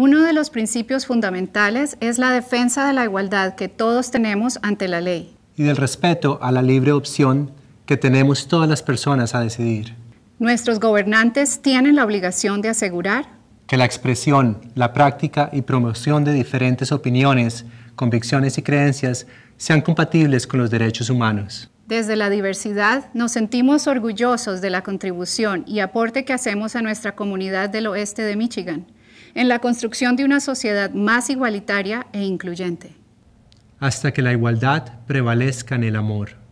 Uno de los principios fundamentales es la defensa de la igualdad que todos tenemos ante la ley. Y del respeto a la libre opción que tenemos todas las personas a decidir. Nuestros gobernantes tienen la obligación de asegurar que la expresión, la práctica y promoción de diferentes opiniones, convicciones y creencias sean compatibles con los derechos humanos. Desde la diversidad nos sentimos orgullosos de la contribución y aporte que hacemos a nuestra comunidad del oeste de Michigan en la construcción de una sociedad más igualitaria e incluyente. Hasta que la igualdad prevalezca en el amor.